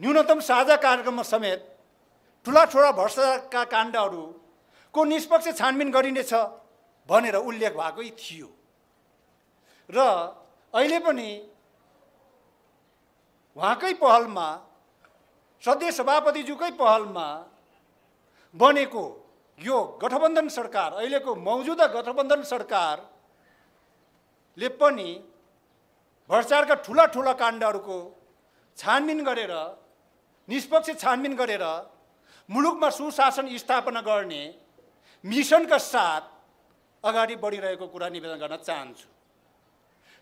न्यूनतम साझा कार्यक्रममा समेत ठुला ठुला भ्रष्टाचारका काण्डहरूको निष्पक्ष छानबिन गरिनेछ भनेर उल्लेख भएकै थियो र अहिले पनि उहाँकै पहलमा सदस्य सभापतिज्यूकै पहलमा बनेको यो गठबन्धन सरकार अहिलेको मौजुदा गठबन्धन सरकारले पनि भ्रष्टाचारका ठुला ठुला काण्डहरूको छानबिन गरेर निष्पक्ष छानबिन गरेर मुलुकमा सुशासन स्थापना गर्ने मिसनका साथ अगाडि बढिरहेको कुरा निवेदन गर्न चाहन्छु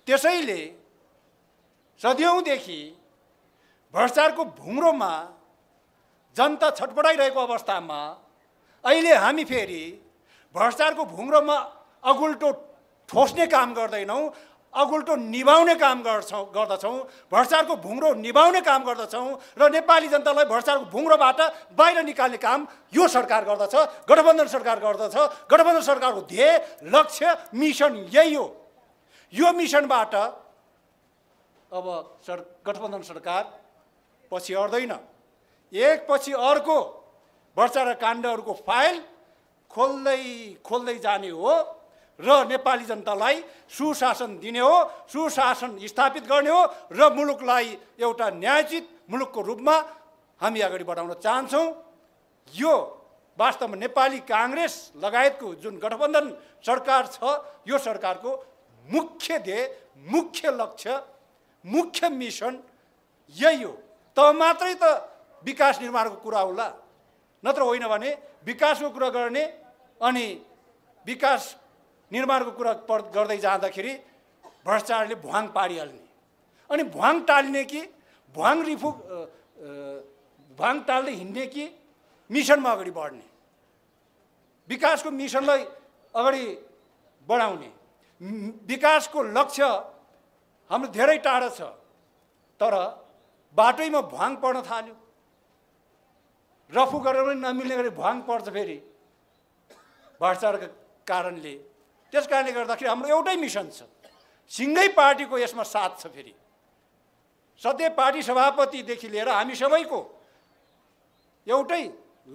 त्यसैले सदियौँदेखि भ्रष्टाचारको भुङ्रोमा जनता छटपटाइरहेको अवस्थामा अहिले हामी फेरि भ्रष्टाचारको भुङ्रोमा अगुल्टो ठोस्ने काम गर्दैनौँ अगुल्टो निभाउने काम गर्छौँ गर्दछौँ भ्रष्टाचारको भुङ्रो निभाउने काम गर्दछौँ र नेपाली जनतालाई भ्रष्टाचारको भुङ्रोबाट बाहिर निकाल्ने काम यो सरकार गर्दछ गठबन्धन सरकार गर्दछ गठबन्धन सरकारको ध्येय लक्ष्य मिसन यही हो यो मिसनबाट अब सर गठबन्धन सरकार पछि एक एकपछि अर्को भ्रष्टाचार काण्डहरूको फाइल खोल्दै खोल्दै जाने हो र नेपाली जनतालाई सुशासन दिने हो सुशासन स्थापित गर्ने हो र मुलुकलाई एउटा न्यायचित मुलुकको रूपमा हामी अगाडि बढाउन चाहन्छौँ यो वास्तवमा नेपाली काङ्ग्रेस लगायतको जुन गठबन्धन सरकार छ यो सरकारको मुख्य ध्येय मुख्य लक्ष्य मुख्य मिसन यही हो त मात्रै त विकास निर्माणको कुरा होला नत्र होइन भने विकासको कुरा गर्ने अनि विकास निर्माणको कुरा गर्दै जाँदाखेरि भ्रष्टाचारले भ्वाङ पारिहाल्ने अनि भ्वाङ टाल्ने कि भ्वाङ रिफु भ्वाङ टाल्दै हिँड्ने कि मिसनमा अगाडि बढ्ने विकासको मिसनलाई अगाडि बढाउने विकासको लक्ष्य हाम्रो धेरै टाढा छ तर बाटैमा भ्वाङ पर्न थाल्यो रफु गरेर पनि नमिल्ने गरी भ्वाङ पर्छ फेरि भ्रष्टाचारका कारणले त्यस कारणले गर्दाखेरि हाम्रो एउटै मिसन छ सिङ्गै पार्टीको यसमा साथ छ फेरि सधैँ पार्टी सभापतिदेखि लिएर हामी सबैको एउटै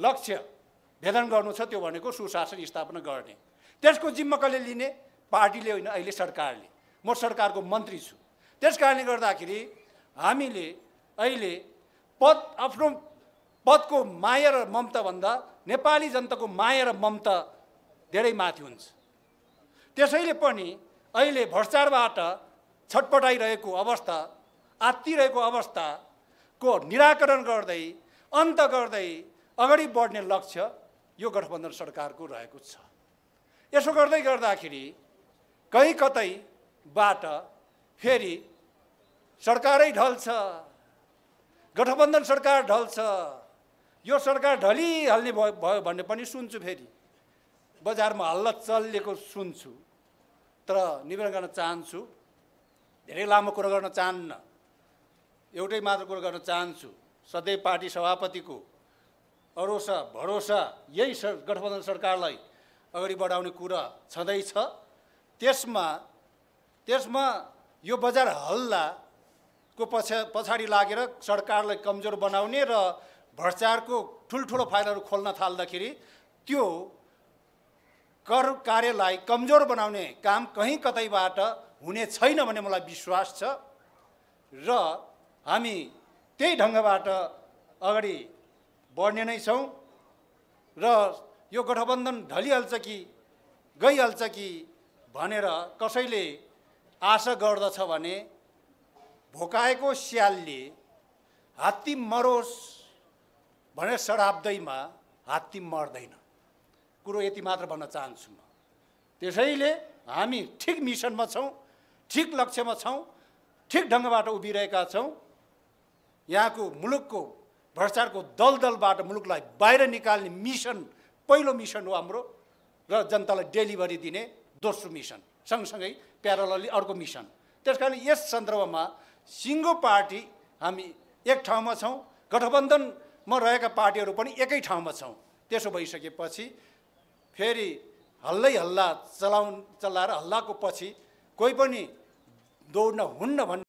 लक्ष्य भेदन गर्नु छ त्यो भनेको सुशासन स्थापना गर्ने त्यसको जिम्मा कसले लिने पार्टीले होइन अहिले सरकारले म सरकारको मन्त्री छु त्यस कारणले गर्दाखेरि हामीले अहिले पद आफ्नो पदको माया र ममताभन्दा नेपाली जनताको माया र ममता धेरै माथि हुन्छ त्यसैले पनि अहिले भ्रष्टाचारबाट छटपटाइरहेको अवस्था आत्तिरहेको अवस्थाको निराकरण गर्दै अन्त गर्दै अगाडि बढ्ने लक्ष्य यो गठबन्धन सरकारको रहेको छ यसो गर्दै गर्दाखेरि कहीँ कतैबाट फेरि सरकारै ढल्छ गठबन्धन सरकार ढल्छ यो सरकार ढलिहाल्ने भयो भन्ने पनि सुन्छु फेरि बजारमा हल्ला चलेको सुन्छु तर निवेदन गर्न चाहन्छु धेरै लामो कुरो गर्न चाहन्न एउटै मात्र कुरो गर्न चाहन्छु सधैँ पार्टी सभापतिको भरोसा भरोसा यही सर गठबन्धन सरकारलाई अगाडि बढाउने कुरा छँदैछ त्यसमा त्यसमा यो बजार हल्लाको पछ पछाडि लागेर सरकारलाई कमजोर बनाउने र भ्रष्टाचारको ठुल्ठुलो फाइलहरू खोल्न थाल्दाखेरि त्यो कर कार्यलाई कमजोर बनाउने काम कहीँ कतैबाट हुने छैन भन्ने मलाई विश्वास छ र हामी त्यही ढङ्गबाट अगाडि बढ्ने नै छौँ र यो गठबन्धन ढलिहाल्छ कि गइहाल्छ कि भनेर कसैले आशा गर्दछ भने भोकाएको स्यालले हात्ती मरोस् भनेर शराब्दैमा हात्ती मर्दैन कुरो यति मात्र भन्न चाहन्छु म त्यसैले हामी ठिक मिसनमा छौँ ठिक लक्ष्यमा छौँ ठिक ढङ्गबाट उभिरहेका छौँ यहाँको मुलुकको भ्रष्टाचारको दलदलबाट मुलुकलाई बाहिर निकाल्ने मिसन पहिलो मिसन हो हाम्रो र जनतालाई डेलिभरी दिने दोस्रो मिसन सँगसँगै प्यारलली अर्को मिसन त्यस कारण यस सन्दर्भमा सिङ्गो पार्टी हामी एक ठाउँमा छौँ गठबन्धनमा रहेका पार्टीहरू पनि एकै ठाउँमा छौँ त्यसो भइसकेपछि फेरि हल्लै हल्ला चलाउ चलाएर हल्लाको पछि कोही पनि दौड्न हुन्न भन्ने